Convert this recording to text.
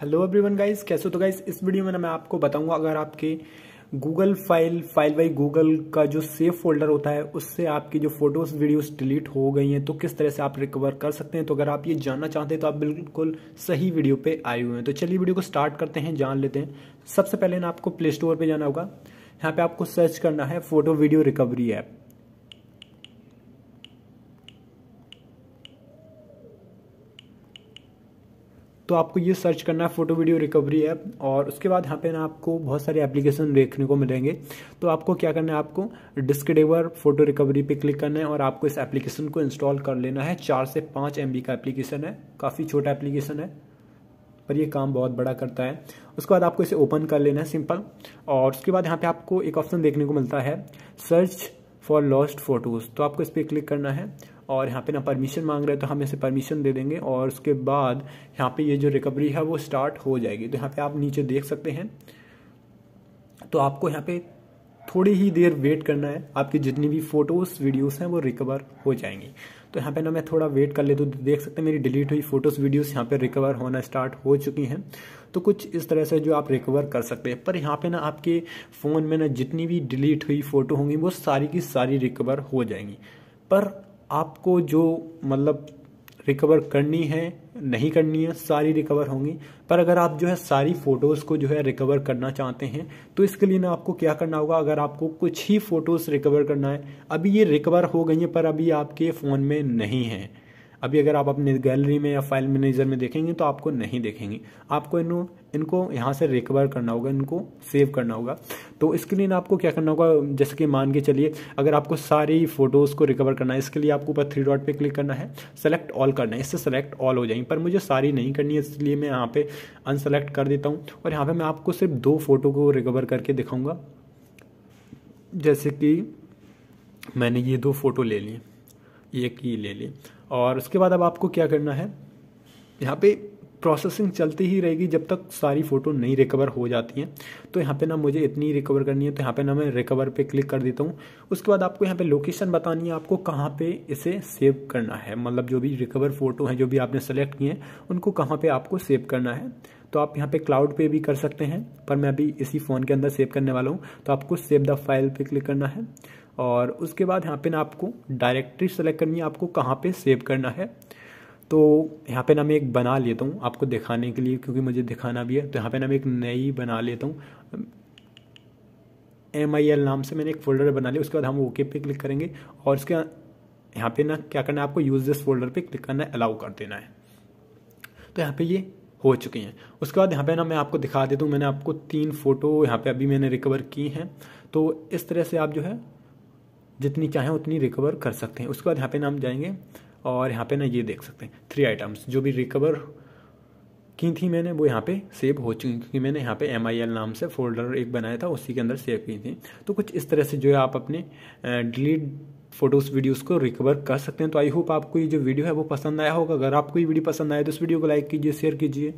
hello everyone guys कैसे हो तो गाइस इस वीडियो में ना मैं आपको बताऊंगा अगर आपके Google file file by Google का जो सेफ फोल्डर होता है उससे आपकी जो फोटोज वीडियोस डिलीट हो गई हैं तो किस तरह से आप रिकवर कर सकते हैं तो अगर आप ये जानना चाहते हैं तो आप बिल्कुल सही वीडियो पे आए हुए हैं तो चलिए वीडियो को स्टार्ट करते हैं जान लेते हैं सबसे पहले ना आपको प्ले स्टोर पर जाना होगा यहाँ पे आपको सर्च करना है फोटो वीडियो रिकवरी ऐप तो आपको ये सर्च करना है फोटो वीडियो रिकवरी ऐप और उसके बाद यहाँ पे ना आपको बहुत सारे एप्लीकेशन देखने को मिलेंगे तो आपको क्या करना है आपको डिस्कडेवर फोटो रिकवरी पे क्लिक करना है और आपको इस एप्लीकेशन को इंस्टॉल कर लेना है चार से पाँच एम का एप्लीकेशन है काफ़ी छोटा एप्लीकेशन है पर ये काम बहुत बड़ा करता है उसके बाद आपको इसे ओपन कर लेना है सिंपल और उसके बाद यहाँ पे आपको एक ऑप्शन देखने को मिलता है सर्च फॉर लॉस्ट फोटोज़ तो आपको इस पर क्लिक करना है और यहाँ पे ना परमिशन मांग रहे हैं तो हम इसे परमिशन दे देंगे और उसके बाद यहाँ पे ये जो रिकवरी है वो स्टार्ट हो जाएगी तो यहाँ पे आप नीचे देख सकते हैं तो आपको यहाँ पे थोड़ी ही देर वेट करना है आपकी जितनी भी फ़ोटोज़ वीडियोस हैं वो रिकवर हो जाएंगी तो यहाँ पे ना मैं थोड़ा वेट कर ले तो देख सकते हैं मेरी डिलीट हुई फ़ोटोज़ वीडियोस यहाँ पे रिकवर होना स्टार्ट हो चुकी हैं तो कुछ इस तरह से जो आप रिकवर कर सकते हैं पर यहाँ पे ना आपके फ़ोन में ना जितनी भी डिलीट हुई फ़ोटो होंगी वो सारी की सारी रिकवर हो जाएंगी पर आपको जो मतलब रिकवर करनी है नहीं करनी है सारी रिकवर होंगी पर अगर आप जो है सारी फ़ोटोज़ को जो है रिकवर करना चाहते हैं तो इसके लिए ना आपको क्या करना होगा अगर आपको कुछ ही फ़ोटोज़ रिकवर करना है अभी ये रिकवर हो गई हैं पर अभी आपके फ़ोन में नहीं है अभी अगर आप अपने गैलरी में या फाइल मैनेजर में देखेंगे तो आपको नहीं देखेंगे आपको इन इनको यहाँ से रिकवर करना होगा इनको सेव करना होगा तो इसके लिए आपको क्या करना होगा जैसे कि मान के चलिए अगर आपको सारी फ़ोटोज़ को रिकवर करना है इसके लिए आपको ऊपर थ्री डॉट पे क्लिक करना है सेलेक्ट ऑल करना है इससे सेलेक्ट ऑल हो जाएंगी पर मुझे सारी नहीं करनी है इसलिए मैं यहाँ पे अनसेलेक्ट कर देता हूँ और यहाँ पर मैं आपको सिर्फ दो फ़ोटो को रिकवर करके दिखाऊँगा जैसे कि मैंने ये दो फ़ोटो ले लिए एक ही ले ली और उसके बाद अब आपको क्या करना है यहाँ पे प्रोसेसिंग चलती ही रहेगी जब तक सारी फ़ोटो नहीं रिकवर हो जाती हैं तो यहाँ पे ना मुझे इतनी रिकवर करनी है तो यहाँ पे ना मैं रिकवर पे क्लिक कर देता हूँ उसके बाद आपको यहाँ पे लोकेशन बतानी है आपको कहाँ पे इसे सेव करना है मतलब जो भी रिकवर फ़ोटो हैं जो भी आपने सेलेक्ट किए हैं उनको कहाँ पे आपको सेव करना है तो आप यहाँ पे क्लाउड पे भी कर सकते हैं पर मैं अभी इसी फ़ोन के अंदर सेव करने वाला हूँ तो आपको सेव द फाइल पे क्लिक करना है और उसके बाद यहाँ पे ना आपको डायरेक्टरी सेलेक्ट करनी है आपको कहाँ पे सेव करना है तो यहाँ पे ना मैं एक बना लेता हूँ आपको दिखाने के लिए क्योंकि मुझे दिखाना भी है तो यहाँ पे ना मैं एक नई बना लेता हूँ एम आई एल नाम से मैंने एक फ़ोल्डर बना लिया उसके बाद हम ओके पे क्लिक करेंगे और उसके यहाँ पे ना क्या करना है आपको यूज दिस फोल्डर पे क्लिक करना है अलाउ कर देना है तो यहाँ पे ये हो चुकी हैं उसके बाद यहाँ पे ना मैं आपको दिखा दे दूँ मैंने आपको तीन फ़ोटो यहाँ पे अभी मैंने रिकवर की हैं तो इस तरह से आप जो है जितनी चाहें उतनी रिकवर कर सकते हैं उसके बाद यहाँ पे ना हम जाएंगे और यहाँ पे ना ये देख सकते हैं थ्री आइटम्स जो भी रिकवर की थी मैंने वो यहाँ पे सेव हो चुकी क्योंकि मैंने यहाँ पे एम नाम से फोल्डर एक बनाया था उसी के अंदर सेव की थी तो कुछ इस तरह से जो है आप अपने डिलीट फोटोज़ वीडियोस को रिकवर कर सकते हैं तो आई होप आपको ये जो वीडियो है वो पसंद आया होगा अगर आपको ये वीडियो पसंद आए तो इस वीडियो को लाइक कीजिए शेयर कीजिए